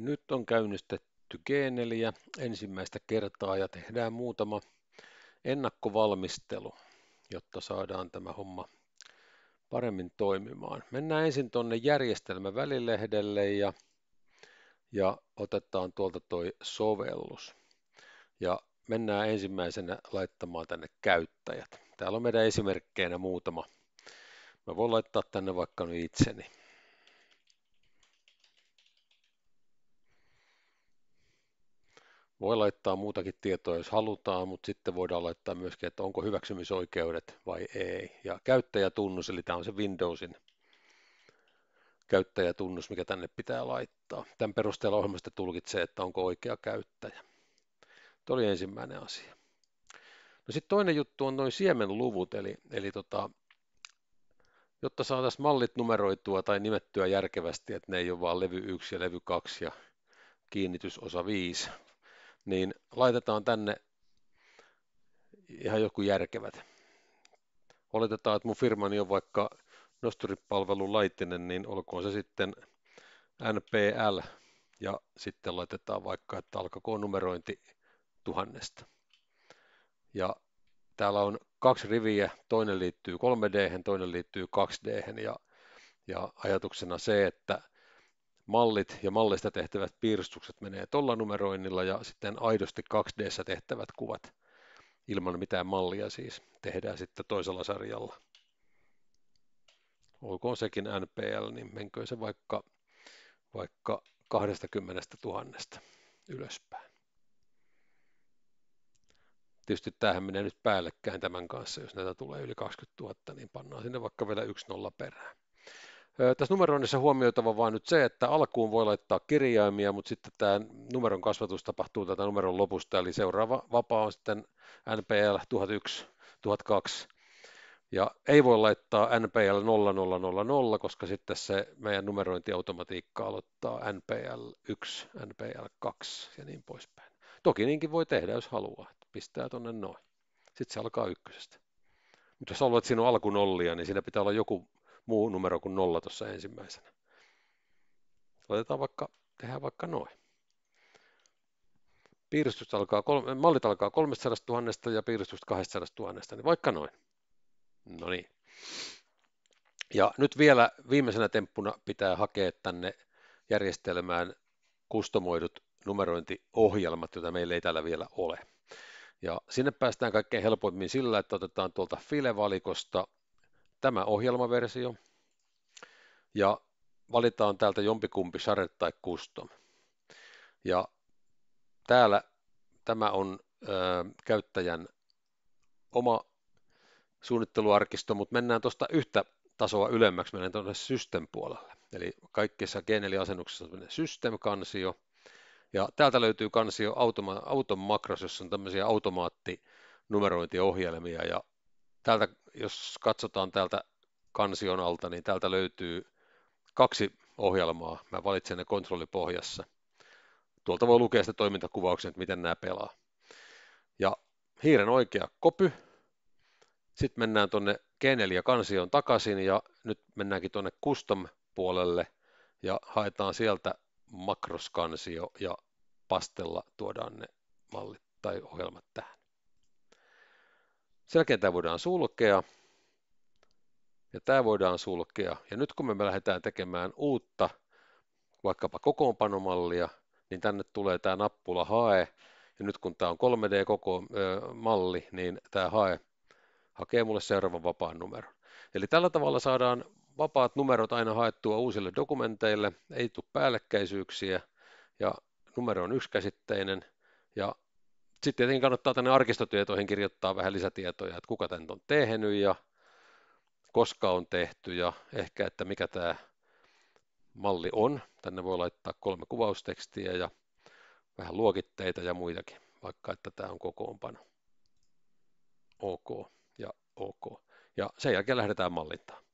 Nyt on käynnistetty G4 ensimmäistä kertaa ja tehdään muutama ennakkovalmistelu, jotta saadaan tämä homma paremmin toimimaan. Mennään ensin tuonne järjestelmävälilehdelle ja, ja otetaan tuolta toi sovellus. Ja mennään ensimmäisenä laittamaan tänne käyttäjät. Täällä on meidän esimerkkeinä muutama. Mä voin laittaa tänne vaikka nyt itseni. Voi laittaa muutakin tietoa, jos halutaan, mutta sitten voidaan laittaa myöskin, että onko hyväksymisoikeudet vai ei. Ja käyttäjätunnus, eli tämä on se Windowsin käyttäjätunnus, mikä tänne pitää laittaa. Tämän perusteella ohjelmasta tulkitsee, että onko oikea käyttäjä. Tuo oli ensimmäinen asia. No sitten toinen juttu on noin siemenluvut, eli, eli tota, jotta saataisiin mallit numeroitua tai nimettyä järkevästi, että ne ei ole vain levy 1 ja levy 2 ja kiinnitysosa 5, niin laitetaan tänne ihan joku järkevät. Oletetaan, että mun firmani on vaikka nosturipalvelun laitinen, niin olkoon se sitten NPL ja sitten laitetaan vaikka, että alkaa numerointi tuhannesta. Ja täällä on kaksi riviä, toinen liittyy 3D, toinen liittyy 2D ja, ja ajatuksena se, että mallit ja mallista tehtävät piirustukset menee tuolla numeroinnilla ja sitten aidosti 2 d tehtävät kuvat ilman mitään mallia siis tehdään sitten toisella sarjalla. Olkoon sekin NPL, niin menkö se vaikka, vaikka 20 000 ylöspäin. Tietysti tämähän menee nyt päällekkäin tämän kanssa, jos näitä tulee yli 20 000, niin pannaan sinne vaikka vielä yksi nolla perään. Tässä numeroinnissa huomioitava vain nyt se, että alkuun voi laittaa kirjaimia, mutta sitten tämä numeron kasvatus tapahtuu tätä numeron lopusta, eli seuraava vapaa on sitten NPL 1001, 1002. Ja ei voi laittaa NPL 0000, koska sitten se meidän numerointiautomatiikka aloittaa NPL 1, NPL 2 ja niin poispäin. Toki niinkin voi tehdä, jos haluaa. Pistää tuonne noin. Sitten se alkaa ykkösestä. Mutta jos haluat sinun alkunollia, niin siinä pitää olla joku muu numero kuin nolla tuossa ensimmäisenä. Otetaan vaikka, tehdään vaikka noin. Piiristys alkaa, kolme, mallit alkaa 300 000 ja piiristys 200 000, niin vaikka noin. No niin. Ja nyt vielä viimeisenä temppuna pitää hakea tänne järjestelmään kustomoidut numerointiohjelmat, joita meillä ei täällä vielä ole. Ja sinne päästään kaikkein helpoimmin sillä, että otetaan tuolta file-valikosta tämä ohjelmaversio ja valitaan täältä jompikumpi Shared tai Custom. Ja täällä tämä on ö, käyttäjän oma suunnitteluarkisto, mutta mennään tuosta yhtä tasoa ylemmäksi, mennään tuonne System-puolelle. Eli kaikissa g asennuksissa on System-kansio, ja täältä löytyy kansio Auton Makros, jossa on tämmöisiä automaattinumerointiohjelmia, ja täältä, jos katsotaan täältä kansion alta, niin täältä löytyy kaksi ohjelmaa. Mä valitsen ne kontrollipohjassa. Tuolta voi lukea sitä toimintakuvauksen, että miten nämä pelaa. Ja hiiren oikea kopy. Sitten mennään tuonne G4 ja kansioon takaisin ja nyt mennäänkin tuonne custom-puolelle ja haetaan sieltä makroskansio ja pastella tuodaan ne mallit tai ohjelmat tähän. Sen jälkeen tämä voidaan sulkea ja tämä voidaan sulkea. Ja nyt kun me lähdetään tekemään uutta vaikkapa kokoonpanomallia, niin tänne tulee tämä nappula hae. Ja nyt kun tämä on 3D-malli, niin tämä hae hakee mulle seuraavan vapaan numeron. Eli tällä tavalla saadaan vapaat numerot aina haettua uusille dokumenteille, ei tule päällekkäisyyksiä ja numero on yksikäsitteinen ja sitten tietenkin kannattaa tänne arkistotietoihin kirjoittaa vähän lisätietoja, että kuka tämän on tehnyt ja koska on tehty ja ehkä, että mikä tämä malli on. Tänne voi laittaa kolme kuvaustekstiä ja vähän luokitteita ja muitakin, vaikka että tämä on kokoonpano. OK ja OK. Ja sen jälkeen lähdetään mallintaan.